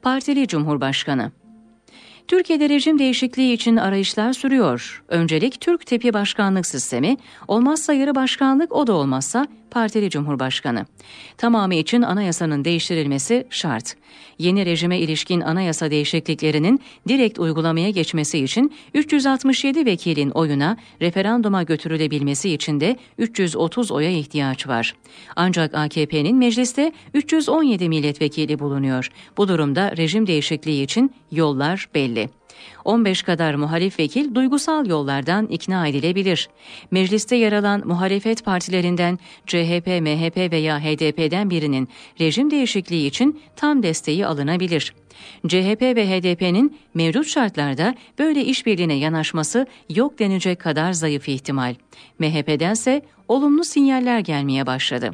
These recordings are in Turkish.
partili cumhurbaşkanı. Türkiye'de rejim değişikliği için arayışlar sürüyor. Öncelik Türk tipi başkanlık sistemi, olmazsa yarı başkanlık o da olmazsa partili cumhurbaşkanı. Tamamı için anayasanın değiştirilmesi şart. Yeni rejime ilişkin anayasa değişikliklerinin direkt uygulamaya geçmesi için 367 vekilin oyuna referanduma götürülebilmesi için de 330 oya ihtiyaç var. Ancak AKP'nin mecliste 317 milletvekili bulunuyor. Bu durumda rejim değişikliği için yollar belli belli. 15 kadar muhalif vekil duygusal yollardan ikna edilebilir. Mecliste yer alan muhalefet partilerinden CHP, MHP veya HDP'den birinin rejim değişikliği için tam desteği alınabilir. CHP ve HDP'nin mevcut şartlarda böyle işbirliğine yanaşması yok denecek kadar zayıf ihtimal. MHP'dense olumlu sinyaller gelmeye başladı.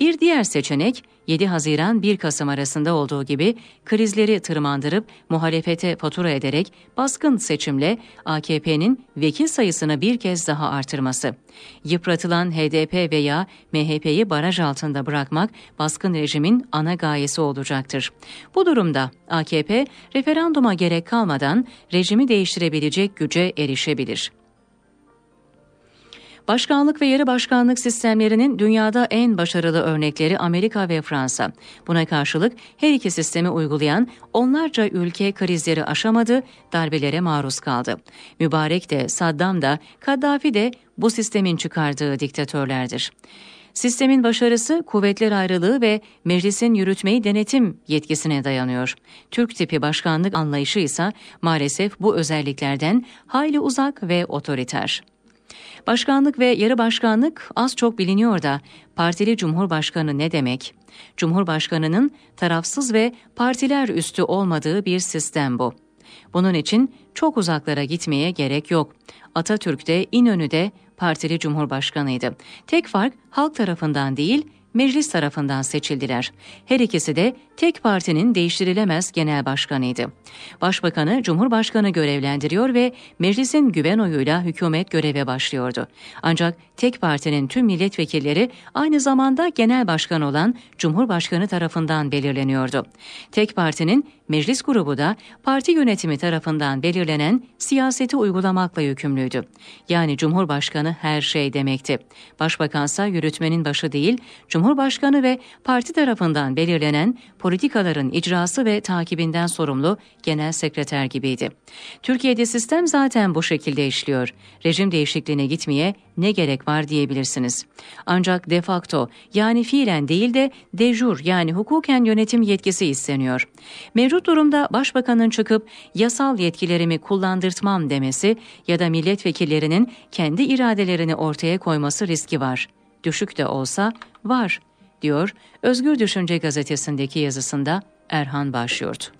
Bir diğer seçenek 7 Haziran 1 Kasım arasında olduğu gibi krizleri tırmandırıp muhalefete fatura ederek baskın seçimle AKP'nin vekil sayısını bir kez daha artırması. Yıpratılan HDP veya MHP'yi baraj altında bırakmak baskın rejimin ana gayesi olacaktır. Bu durumda AKP referanduma gerek kalmadan rejimi değiştirebilecek güce erişebilir. Başkanlık ve yarı başkanlık sistemlerinin dünyada en başarılı örnekleri Amerika ve Fransa. Buna karşılık her iki sistemi uygulayan onlarca ülke krizleri aşamadı, darbelere maruz kaldı. Mübarek de, Saddam da, Kaddafi de bu sistemin çıkardığı diktatörlerdir. Sistemin başarısı kuvvetler ayrılığı ve meclisin yürütmeyi denetim yetkisine dayanıyor. Türk tipi başkanlık anlayışı ise maalesef bu özelliklerden hayli uzak ve otoriter. Başkanlık ve yarı başkanlık az çok biliniyor da partili cumhurbaşkanı ne demek? Cumhurbaşkanının tarafsız ve partiler üstü olmadığı bir sistem bu. Bunun için çok uzaklara gitmeye gerek yok. Atatürk de İnönü de partili cumhurbaşkanıydı. Tek fark halk tarafından değil, meclis tarafından seçildiler. Her ikisi de tek partinin değiştirilemez genel başkanıydı. Başbakanı Cumhurbaşkanı görevlendiriyor ve meclisin güven oyuyla hükümet göreve başlıyordu. Ancak tek partinin tüm milletvekilleri aynı zamanda genel başkan olan Cumhurbaşkanı tarafından belirleniyordu. Tek partinin meclis grubu da parti yönetimi tarafından belirlenen siyaseti uygulamakla yükümlüydü. Yani Cumhurbaşkanı her şey demekti. Başbakansa yürütmenin başı değil, Cumhurbaşkanı ve parti tarafından belirlenen politikaların icrası ve takibinden sorumlu genel sekreter gibiydi. Türkiye'de sistem zaten bu şekilde işliyor. Rejim değişikliğine gitmeye ne gerek var diyebilirsiniz. Ancak de facto yani fiilen değil de de jure yani hukuken yönetim yetkisi isteniyor. Mevcut durumda başbakanın çıkıp yasal yetkilerimi kullandırtmam demesi ya da milletvekillerinin kendi iradelerini ortaya koyması riski var. Düşük de olsa var, diyor Özgür Düşünce gazetesindeki yazısında Erhan Başyurt.